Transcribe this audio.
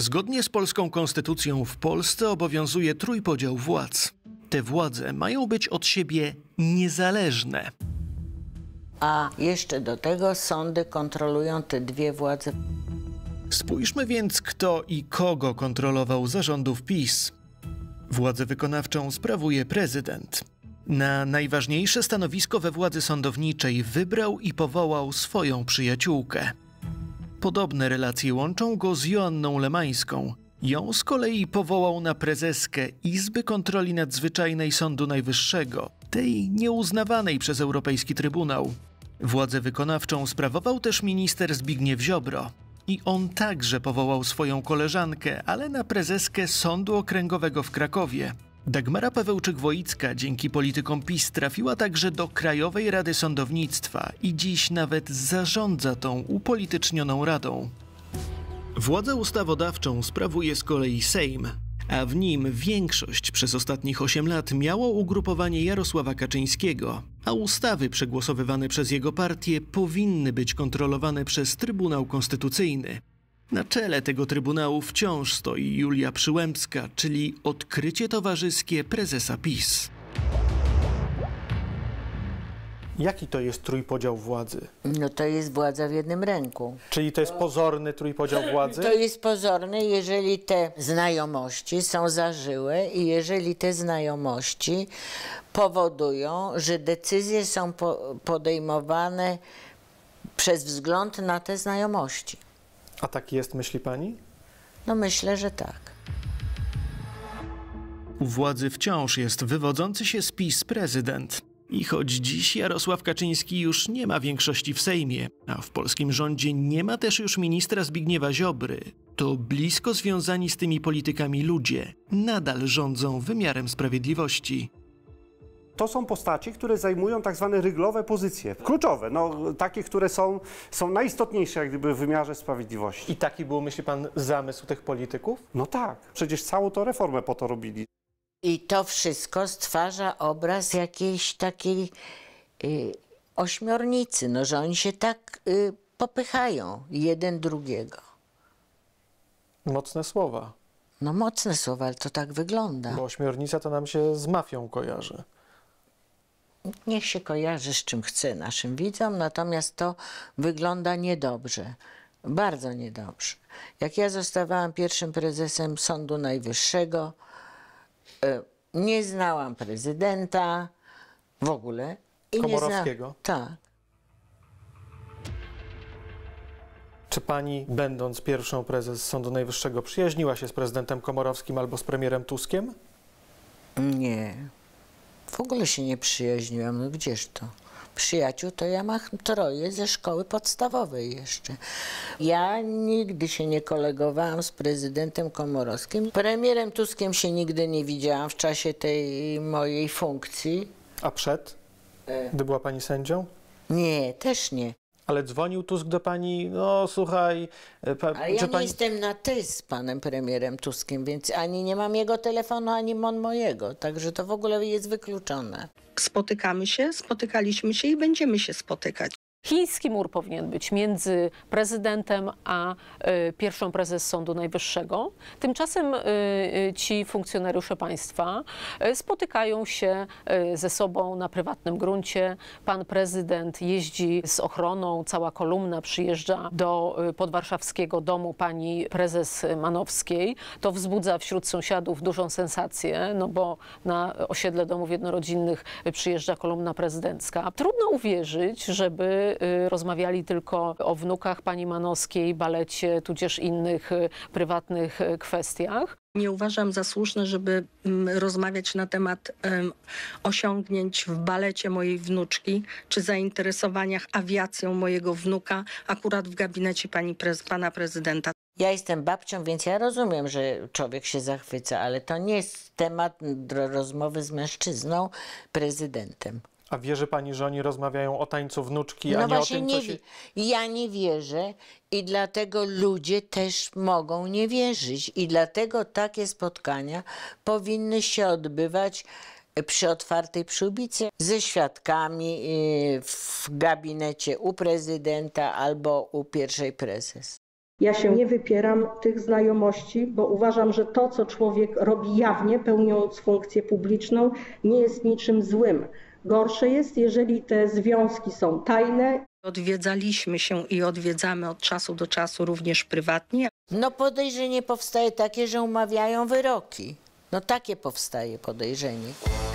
Zgodnie z polską konstytucją w Polsce obowiązuje trójpodział władz. Te władze mają być od siebie niezależne. A jeszcze do tego sądy kontrolują te dwie władze. Spójrzmy więc, kto i kogo kontrolował zarządów PiS. Władzę wykonawczą sprawuje prezydent. Na najważniejsze stanowisko we władzy sądowniczej wybrał i powołał swoją przyjaciółkę Podobne relacje łączą go z Joanną Lemańską. Ją z kolei powołał na prezeskę Izby Kontroli Nadzwyczajnej Sądu Najwyższego, tej nieuznawanej przez Europejski Trybunał. Władzę wykonawczą sprawował też minister Zbigniew Ziobro. I on także powołał swoją koleżankę, ale na prezeskę Sądu Okręgowego w Krakowie. Dagmara Pawełczyk-Woicka dzięki politykom PiS trafiła także do Krajowej Rady Sądownictwa i dziś nawet zarządza tą upolitycznioną radą. Władzę ustawodawczą sprawuje z kolei Sejm, a w nim większość przez ostatnich 8 lat miało ugrupowanie Jarosława Kaczyńskiego, a ustawy przegłosowywane przez jego partię powinny być kontrolowane przez Trybunał Konstytucyjny. Na czele tego Trybunału wciąż stoi Julia Przyłębska, czyli odkrycie towarzyskie prezesa PiS. Jaki to jest trójpodział władzy? No to jest władza w jednym ręku. Czyli to jest pozorny trójpodział władzy? To jest pozorny, jeżeli te znajomości są zażyłe i jeżeli te znajomości powodują, że decyzje są podejmowane przez wzgląd na te znajomości. A tak jest, myśli pani? No myślę, że tak. U władzy wciąż jest wywodzący się z PiS prezydent. I choć dziś Jarosław Kaczyński już nie ma większości w Sejmie, a w polskim rządzie nie ma też już ministra Zbigniewa Ziobry, to blisko związani z tymi politykami ludzie nadal rządzą wymiarem sprawiedliwości to są postaci, które zajmują tak zwane ryglowe pozycje, kluczowe, no, takie, które są, są najistotniejsze jak gdyby w wymiarze sprawiedliwości. I taki był, myśli pan, zamysł tych polityków? No tak, przecież całą tą reformę po to robili. I to wszystko stwarza obraz jakiejś takiej y, ośmiornicy, no, że oni się tak y, popychają jeden drugiego. Mocne słowa. No mocne słowa, ale to tak wygląda. Bo ośmiornica to nam się z mafią kojarzy niech się kojarzy z czym chce naszym widzom, natomiast to wygląda niedobrze, bardzo niedobrze. Jak ja zostawałam pierwszym prezesem Sądu Najwyższego, e, nie znałam prezydenta w ogóle. I Komorowskiego? tak. Czy pani, będąc pierwszą prezes Sądu Najwyższego, przyjaźniła się z prezydentem Komorowskim albo z premierem Tuskiem? Nie. W ogóle się nie przyjaźniłam, no gdzież to? Przyjaciół to ja mam troje ze szkoły podstawowej jeszcze. Ja nigdy się nie kolegowałam z prezydentem Komorowskim. Premierem Tuskiem się nigdy nie widziałam w czasie tej mojej funkcji. A przed? E. Gdy była pani sędzią? Nie, też nie. Ale dzwonił Tusk do pani, no słuchaj... E, pa, Ale ja pani... nie jestem na ty z panem premierem Tuskiem, więc ani nie mam jego telefonu, ani on mojego. Także to w ogóle jest wykluczone. Spotykamy się, spotykaliśmy się i będziemy się spotykać. Chiński mur powinien być między prezydentem a e, pierwszą prezes Sądu Najwyższego. Tymczasem e, e, ci funkcjonariusze państwa spotykają się ze sobą na prywatnym gruncie. Pan prezydent jeździ z ochroną, cała kolumna przyjeżdża do podwarszawskiego domu pani prezes Manowskiej. To wzbudza wśród sąsiadów dużą sensację, no bo na osiedle domów jednorodzinnych przyjeżdża kolumna prezydencka. Trudno uwierzyć, żeby Y, rozmawiali tylko o wnukach pani Manowskiej, balecie, tudzież innych y, prywatnych y, kwestiach. Nie uważam za słuszne, żeby mm, rozmawiać na temat osiągnięć w balecie mojej wnuczki, czy zainteresowaniach awiacją mojego wnuka, akurat w gabinecie pani prez, pana prezydenta. Ja jestem babcią, więc ja rozumiem, że człowiek się zachwyca, ale to nie jest temat rozmowy z mężczyzną, prezydentem. A wierzy pani, że oni rozmawiają o tańcu wnuczki, no a nie o tym, nie, co się... Ja nie wierzę i dlatego ludzie też mogą nie wierzyć i dlatego takie spotkania powinny się odbywać przy otwartej przyłbicy ze świadkami y, w gabinecie u prezydenta albo u pierwszej prezes. Ja się nie wypieram tych znajomości, bo uważam, że to, co człowiek robi jawnie, pełniąc funkcję publiczną, nie jest niczym złym. Gorsze jest, jeżeli te związki są tajne. Odwiedzaliśmy się i odwiedzamy od czasu do czasu również prywatnie. No podejrzenie powstaje takie, że umawiają wyroki. No takie powstaje podejrzenie.